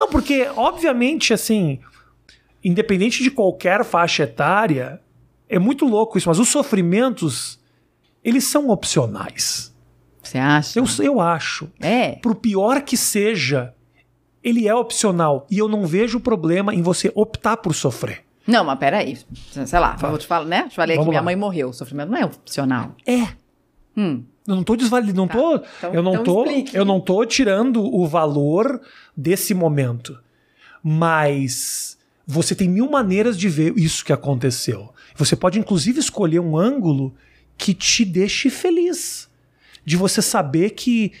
Não, porque, obviamente, assim, independente de qualquer faixa etária, é muito louco isso, mas os sofrimentos, eles são opcionais. Você acha? Eu, eu acho. É. Pro pior que seja, ele é opcional. E eu não vejo problema em você optar por sofrer. Não, mas peraí. Sei lá, vou te falar, né? Te falei Vamos que minha mãe morreu. O sofrimento não é opcional. É. Hum. Eu não estou desvalidando, não tá. tô, então, eu não então tô, tô tirando o valor desse momento. Mas você tem mil maneiras de ver isso que aconteceu. Você pode inclusive escolher um ângulo que te deixe feliz, de você saber que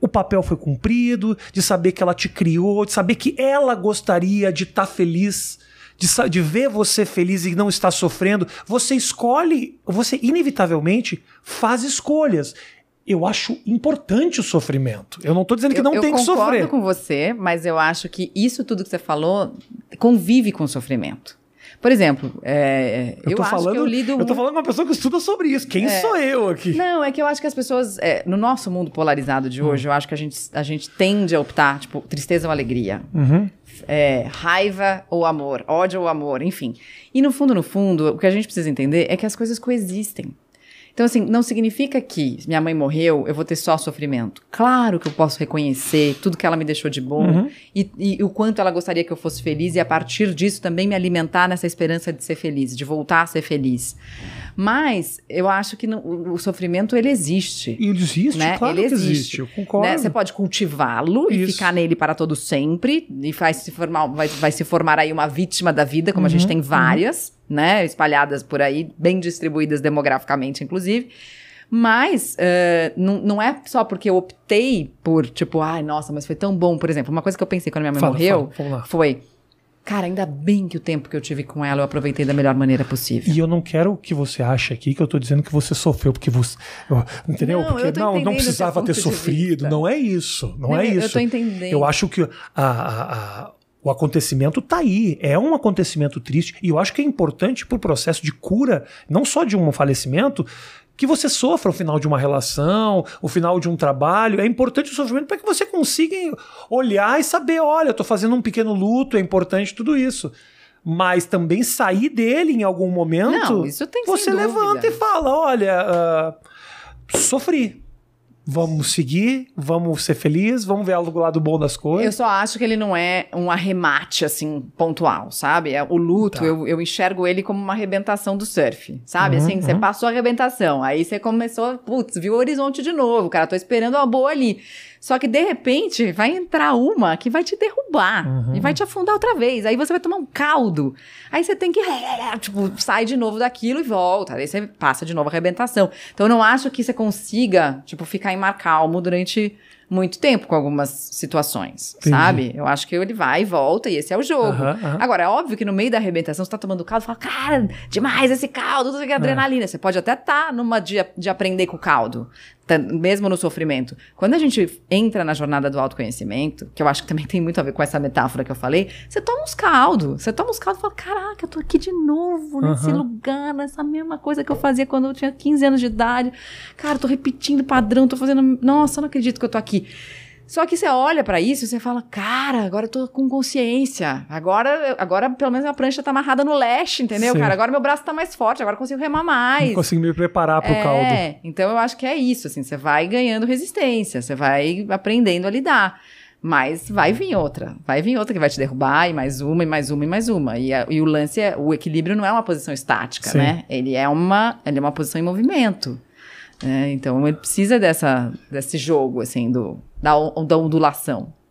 o papel foi cumprido, de saber que ela te criou, de saber que ela gostaria de estar tá feliz de, de ver você feliz e não estar sofrendo, você escolhe, você inevitavelmente faz escolhas. Eu acho importante o sofrimento. Eu não estou dizendo que eu, não eu tem que sofrer. Eu concordo com você, mas eu acho que isso tudo que você falou convive com o sofrimento. Por exemplo, é, é eu, eu acho falando, que eu lido. Eu tô falando com uma pessoa que estuda sobre isso. Quem é, sou eu aqui? Não, é que eu acho que as pessoas. É, no nosso mundo polarizado de hum. hoje, uhum. eu acho que a gente, a gente tende a optar, tipo, tristeza ou alegria. Uhum. É, raiva ou amor, ódio ou amor, enfim. E no fundo, no fundo, o que a gente precisa entender é que as coisas coexistem. Então, assim, não significa que minha mãe morreu, eu vou ter só sofrimento. Claro que eu posso reconhecer tudo que ela me deixou de bom uhum. e, e, o quanto ela gostaria que eu fosse feliz e a partir disso também me alimentar nessa esperança de ser feliz, de voltar a ser feliz. Mas eu acho que não, o, sofrimento ele existe. Ele existe, né? claro ele existe. existe. Eu concordo. Né? Você pode cultivá-lo e ficar nele para todo sempre e faz se formar, vai, vai se formar aí uma vítima da vida, como uhum. a gente uhum, tem uhum. várias. Uhum né? Espalhadas por aí, bem distribuídas demograficamente, inclusive. Mas uh, não, não é só porque eu optei por, tipo, ai, nossa, mas foi tão bom. Por exemplo, uma coisa que eu pensei quando minha mãe fala, morreu fala, foi. Cara, ainda bem que o tempo que eu tive com ela eu aproveitei da melhor maneira possível. E eu não quero que você ache aqui que eu tô dizendo que você sofreu porque você. Entendeu? Não, porque não, não precisava ter sofrido. Não é isso. Não é isso. Eu tô entendendo. Eu acho que a, a, a o acontecimento está aí, é um acontecimento triste e eu acho que é importante para o processo de cura, não só de um falecimento, que você sofra o final de uma relação, o final de um trabalho. É importante o sofrimento para que você consiga olhar e saber: olha, estou fazendo um pequeno luto, é importante tudo isso. Mas também sair dele em algum momento. Não, isso tem Você levanta e fala: olha, uh, sofri. Vamos seguir, vamos ser felizes, vamos ver algo lado bom das coisas. Eu só acho que ele não é um arremate, assim, pontual, sabe? É, o luto, tá. eu, eu enxergo ele como uma arrebentação do surf, sabe? Uhum, assim, você uhum. passou a arrebentação, aí você começou, putz, viu o horizonte de novo, cara, tô esperando uma boa ali. Só que de repente vai entrar uma que vai te derrubar uhum. e vai te afundar outra vez. Aí você vai tomar um caldo. Aí você tem que tipo, sai de novo daquilo e volta. Aí você passa de novo a arrebentação. Então eu não acho que você consiga, tipo, ficar em mar calmo durante muito tempo com algumas situações, Entendi. sabe? Eu acho que ele vai e volta e esse é o jogo. Agora, é óbvio que no meio da arrebentação você tá tomando caldo e fala, cara, demais esse caldo, tudo que é é. adrenalina. Você pode até estar tá numa de, de aprender com o caldo, tá, mesmo no sofrimento. Quando a gente entra na jornada do autoconhecimento, que eu acho que também tem muito a ver com essa metáfora que eu falei, você toma uns caldo, você toma uns caldo e fala, caraca, eu tô aqui de novo, nesse lugar, nessa mesma coisa que eu fazia quando eu tinha 15 anos de idade. Cara, tô repetindo padrão, tô fazendo, nossa, não acredito que eu tô aqui. Só que você olha para isso e você fala, cara, agora eu tô com consciência. Agora, agora pelo menos a prancha tá amarrada no leste, entendeu, Sim. cara? Agora meu braço tá mais forte, agora eu consigo remar mais. consigo me preparar pro é, caldo. Então eu acho que é isso, assim, você vai ganhando resistência, você vai aprendendo a lidar. Mas vai vir outra, vai vir outra que vai te derrubar, e mais uma, e mais uma, e mais uma. E, a, e o lance é, o equilíbrio não é uma posição estática, Sim. né? Ele é uma, ele é uma posição em movimento. Né? Então ele precisa dessa, desse jogo, assim, do, da, da ondulação.